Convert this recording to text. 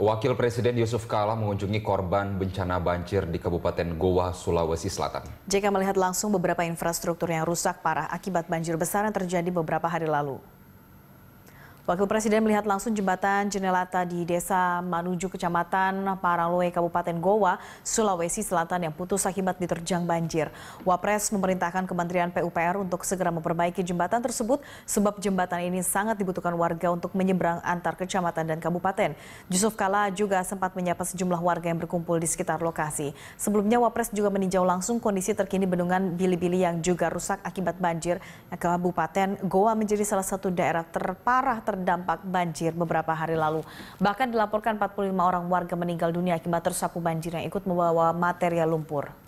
Wakil Presiden Yusuf Kala mengunjungi korban bencana banjir di Kabupaten Goa, Sulawesi Selatan. Jika melihat langsung beberapa infrastruktur yang rusak parah akibat banjir besar yang terjadi beberapa hari lalu. Wakil Presiden melihat langsung jembatan Jenelata di Desa Manuju, Kecamatan Paraloe, Kabupaten Gowa, Sulawesi Selatan yang putus akibat diterjang banjir. Wapres memerintahkan Kementerian PUPR untuk segera memperbaiki jembatan tersebut sebab jembatan ini sangat dibutuhkan warga untuk menyeberang antar kecamatan dan kabupaten. Yusuf Kala juga sempat menyapa sejumlah warga yang berkumpul di sekitar lokasi. Sebelumnya Wapres juga meninjau langsung kondisi terkini bendungan Bili-Bili yang juga rusak akibat banjir. Kabupaten Gowa menjadi salah satu daerah terparah ter terdampak banjir beberapa hari lalu. Bahkan dilaporkan 45 orang warga meninggal dunia akibat tersapu banjir yang ikut membawa material lumpur.